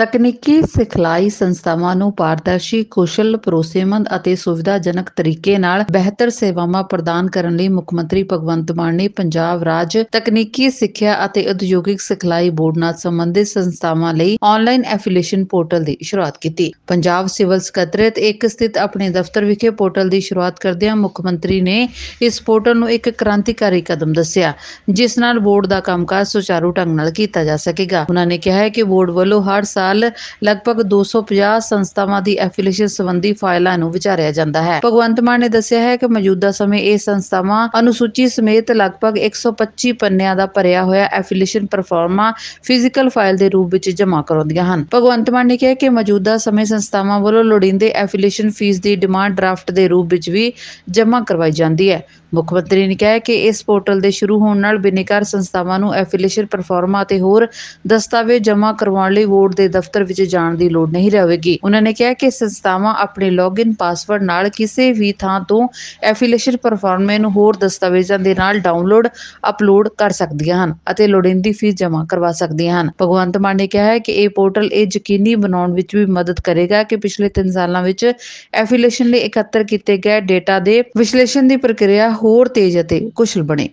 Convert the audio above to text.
ਤਕਨੀਕੀ ਸਿਖਲਾਈ ਸੰਸਥਾਵਾਂ ਨੂੰ ਪਾਰਦਰਸ਼ੀ, ਕੁਸ਼ਲ, ਪ੍ਰੋਸੇਮੰਦ ਅਤੇ ਸੁਵਿਧਾਜਨਕ ਤਰੀਕੇ ਨਾਲ ਬਿਹਤਰ ਸੇਵਾਵਾਂ ਪ੍ਰਦਾਨ ਕਰਨ ਲਈ ਮੁੱਖ ਮੰਤਰੀ ਭਗਵੰਤ ਮਾਨ ਨੇ ਪੰਜਾਬ ਰਾਜ ਤਕਨੀਕੀ ਸਿੱਖਿਆ ਅਤੇ ਉਦਯੋਗਿਕ ਸਿਖਲਾਈ ਬੋਰਡ ਨਾਲ ਸੰਬੰਧਿਤ ਸੰਸਥਾਵਾਂ ਲਈ ਆਨਲਾਈਨ ਐਫੀਲੀਏਸ਼ਨ ਪੋਰਟਲ ਦੀ ਸ਼ੁਰੂਆਤ ਕੀਤੀ। ਪੰਜਾਬ ਸਿਵਲ ਸਕੱਤਰੇਤ ਇੱਕ ਸਥਿਤ ਆਪਣੇ ਦਫ਼ਤਰ ਵਿਖੇ ਪੋਰਟਲ ਦੀ ਸ਼ੁਰੂਆਤ ਕਰਦਿਆਂ ਮੁੱਖ ਮੰਤਰੀ ਨੇ ਇਸ ਪੋਰਟਲ ਨੂੰ ਇੱਕ ਕ੍ਰਾਂਤੀਕਾਰੀ ਕਦਮ ਦੱਸਿਆ ਜਿਸ ਨਾਲ ਬੋਰਡ ਦਾ ਕੰਮਕਾਜ ਸੁਚਾਰੂ ਢੰਗ ਨਾਲ ਕੀਤਾ ਜਾ ਸਕੇਗਾ। ਉਹਨਾਂ ਨੇ ਕਿਹਾ ਹੈ ਕਿ ਬੋਰਡ ਵੱਲੋਂ ਹਰ ਸਾਲ ਨਾਲ ਲਗਭਗ 250 ਸੰਸਥਾਵਾਂ ਦੀ ਐਫੀਲੀਏਸ਼ਨ ਸੰਬੰਧੀ ਫਾਈਲਾਂ ਨੂੰ ਵਿਚਾਰਿਆ ਜਾਂਦਾ ਹੈ ਭਗਵੰਤ ਮਾਨ ਨੇ ਦੱਸਿਆ ਹੈ ਕਿ ਮੌਜੂਦਾ ਸਮੇਂ ਇਹ ਸੰਸਥਾਵਾਂ ਅਨੁਸੂਚੀ ਸਮੇਤ ਲਗਭਗ 125 ਪੰਨਿਆਂ ਦਾ ਭਰਿਆ ਹੋਇਆ ਐਫੀਲੀਏਸ਼ਨ ਪਰਫਾਰਮਾ ਫਿਜ਼ੀਕਲ ਫਾਈਲ ਦੇ ਰੂਪ ਵਿੱਚ ਜਮ੍ਹਾਂ ਕਰਾਉਂਦੀਆਂ ਹਨ ਭਗਵੰਤ ਮਾਨ ਨੇ ਕਿਹਾ ਕਿ ਮੌਜੂਦਾ ਸਮੇਂ ਸੰਸਥਾਵਾਂ ਵੱਲੋਂ ਲੋੜੀਂਦੇ ਐਫੀਲੀਏਸ਼ਨ ਫੀਸ ਦੀ ਡਿਮਾਂਡ ਡਰਾਫਟ ਦੇ ਰੂਪ ਵਿੱਚ ਵੀ ਜਮ੍ਹਾਂ ਕਰਵਾਈ ਜਾਂਦੀ ਹੈ ਮੁੱਖ ਮੰਤਰੀ ਨੇ ਕਿਹਾ ਕਿ ਇਸ ਪੋਰਟਲ ਦੇ ਸ਼ੁਰੂ ਹੋਣ ਨਾਲ ਬਿਨੇਕਾਰ ਸੰਸਥਾਵਾਂ ਨੂੰ ਐਫੀਲੀਏਸ਼ਨ ਪਰਫਾਰਮਾ ਤੇ ਹੋਰ ਦਸਤਾਵੇਜ਼ ਜਮ੍ਹਾਂ ਕਰਵਾਉਣ ਲਈ ਵੋਟ ਦੇ ਦਫ਼ਤਰ ਵਿੱਚ ਜਾਣ ਦੀ ਲੋੜ ਨਹੀਂ ਰਹੇਗੀ ਉਹਨਾਂ ਨੇ ਕਿਹਾ ਕਿ ਸੰਸਥਾਵਾਂ ਆਪਣੇ ਲੌਗਇਨ ਪਾਸਵਰਡ ਨਾਲ ਕਿਸੇ ਵੀ ਥਾਂ ਤੋਂ ਐਫੀਲੀਏਸ਼ਨ ਪਰਫਾਰਮੈਂਸ ਨੂੰ ਹੋਰ ਦਸਤਾਵੇਜ਼ਾਂ ਦੇ ਨਾਲ ਡਾਊਨਲੋਡ ਅਪਲੋਡ ਕਰ ਸਕਦੀਆਂ ਹਨ ਅਤੇ ਲੋੜੀਂਦੀ ਫੀਸ ਜਮ੍ਹਾਂ ਕਰਵਾ ਸਕਦੀਆਂ ਹਨ ਭਗਵੰਤ ਮਾਨ ਨੇ ਕਿਹਾ ਹੈ ਕਿ ਇਹ ਪੋਰਟਲ ਇਹ ਯਕੀਨੀ ਬਣਾਉਣ ਵਿੱਚ ਵੀ ਮਦਦ ਕਰੇਗਾ ਕਿ ਪਿਛਲੇ 3 ਸਾਲਾਂ ਵਿੱਚ ਐਫੀਲੀਏਸ਼ਨ ਲਈ ਇਕੱਤਰ ਕੀਤੇ ਗਏ ਡੇਟਾ ਦੇ ਵਿਸ਼ਲੇਸ਼ਣ ਦੀ ਪ੍ਰਕਿਰਿਆ ਹੋਰ ਤੇਜ਼ ਅਤੇ ਕੁਸ਼ਲ ਬਣੇ